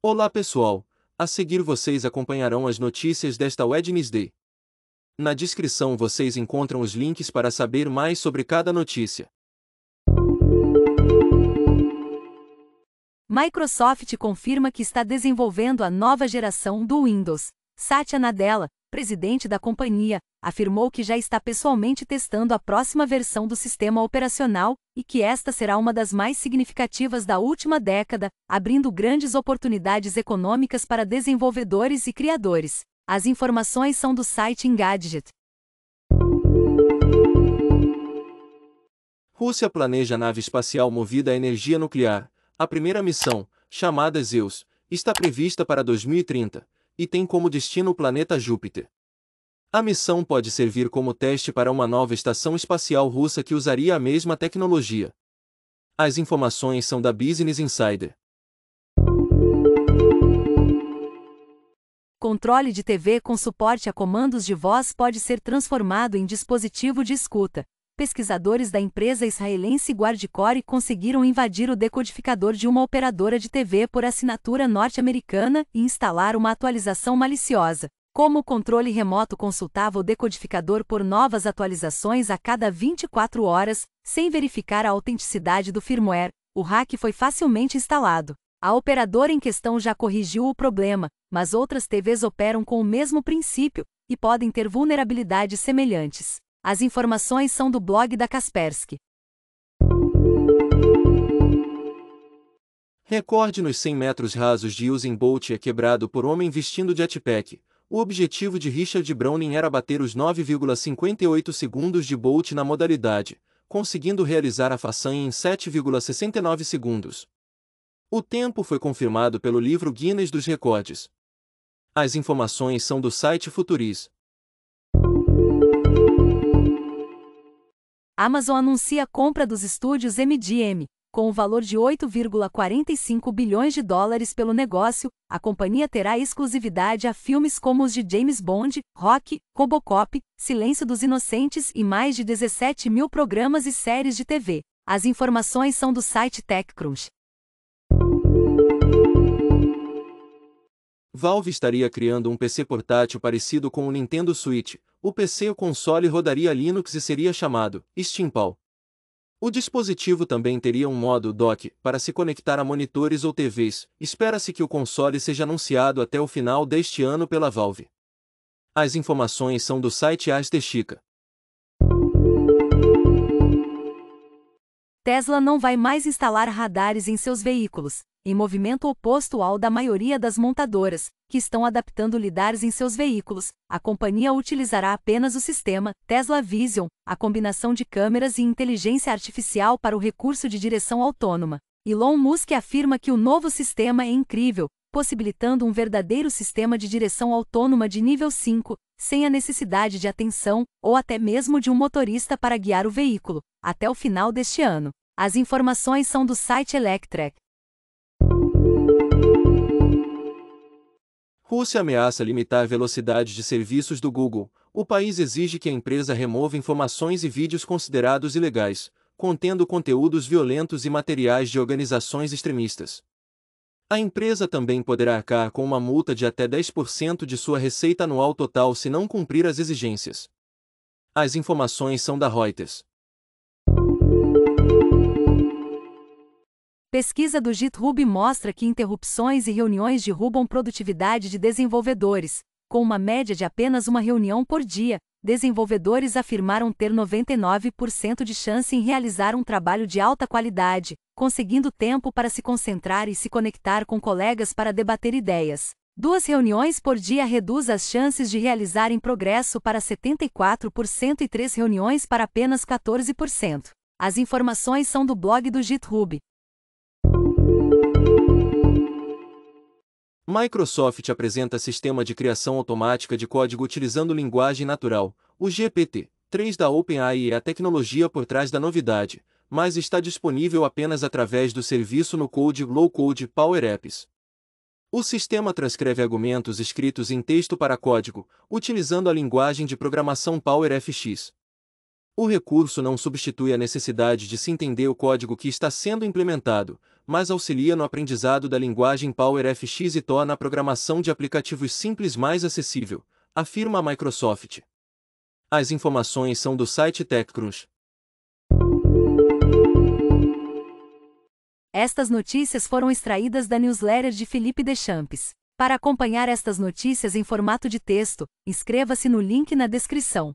Olá pessoal, a seguir vocês acompanharão as notícias desta Wednesday. Na descrição vocês encontram os links para saber mais sobre cada notícia. Microsoft confirma que está desenvolvendo a nova geração do Windows. Satya Nadella, presidente da companhia, afirmou que já está pessoalmente testando a próxima versão do sistema operacional e que esta será uma das mais significativas da última década, abrindo grandes oportunidades econômicas para desenvolvedores e criadores. As informações são do site Engadget. Rússia planeja nave espacial movida a energia nuclear. A primeira missão, chamada Zeus, está prevista para 2030 e tem como destino o planeta Júpiter. A missão pode servir como teste para uma nova estação espacial russa que usaria a mesma tecnologia. As informações são da Business Insider. Controle de TV com suporte a comandos de voz pode ser transformado em dispositivo de escuta, pesquisadores da empresa israelense Guardicore conseguiram invadir o decodificador de uma operadora de TV por assinatura norte-americana e instalar uma atualização maliciosa. Como o controle remoto consultava o decodificador por novas atualizações a cada 24 horas, sem verificar a autenticidade do firmware, o hack foi facilmente instalado. A operadora em questão já corrigiu o problema, mas outras TVs operam com o mesmo princípio e podem ter vulnerabilidades semelhantes. As informações são do blog da Kaspersky. Recorde nos 100 metros rasos de Usain Bolt é quebrado por homem vestindo jetpack. O objetivo de Richard Browning era bater os 9,58 segundos de Bolt na modalidade, conseguindo realizar a façanha em 7,69 segundos. O tempo foi confirmado pelo livro Guinness dos Recordes. As informações são do site Futuris. Amazon anuncia a compra dos estúdios MGM, com o valor de 8,45 bilhões de dólares pelo negócio, a companhia terá exclusividade a filmes como os de James Bond, Rock, Robocop, Silêncio dos Inocentes e mais de 17 mil programas e séries de TV. As informações são do site TechCrunch. Valve estaria criando um PC portátil parecido com o Nintendo Switch, o PC e o console rodaria Linux e seria chamado SteamPal. O dispositivo também teria um modo dock para se conectar a monitores ou TVs. Espera-se que o console seja anunciado até o final deste ano pela Valve. As informações são do site Astechica. Tesla não vai mais instalar radares em seus veículos em movimento oposto ao da maioria das montadoras, que estão adaptando lidares em seus veículos, a companhia utilizará apenas o sistema Tesla Vision, a combinação de câmeras e inteligência artificial para o recurso de direção autônoma. Elon Musk afirma que o novo sistema é incrível, possibilitando um verdadeiro sistema de direção autônoma de nível 5, sem a necessidade de atenção ou até mesmo de um motorista para guiar o veículo, até o final deste ano. As informações são do site Electrek. Rússia ameaça limitar a velocidade de serviços do Google. O país exige que a empresa remova informações e vídeos considerados ilegais, contendo conteúdos violentos e materiais de organizações extremistas. A empresa também poderá arcar com uma multa de até 10% de sua receita anual total se não cumprir as exigências. As informações são da Reuters. Pesquisa do GitHub mostra que interrupções e reuniões derrubam produtividade de desenvolvedores. Com uma média de apenas uma reunião por dia, desenvolvedores afirmaram ter 99% de chance em realizar um trabalho de alta qualidade, conseguindo tempo para se concentrar e se conectar com colegas para debater ideias. Duas reuniões por dia reduz as chances de realizarem progresso para 74% e três reuniões para apenas 14%. As informações são do blog do GitHub. Microsoft apresenta sistema de criação automática de código utilizando linguagem natural, o GPT-3 da OpenAI é a tecnologia por trás da novidade, mas está disponível apenas através do serviço no Code Low Code Power Apps. O sistema transcreve argumentos escritos em texto para código, utilizando a linguagem de programação PowerFX. O recurso não substitui a necessidade de se entender o código que está sendo implementado, mas auxilia no aprendizado da linguagem PowerFX e torna a programação de aplicativos simples mais acessível, afirma a Microsoft. As informações são do site TechCrunch. Estas notícias foram extraídas da newsletter de Felipe Deschamps. Para acompanhar estas notícias em formato de texto, inscreva-se no link na descrição.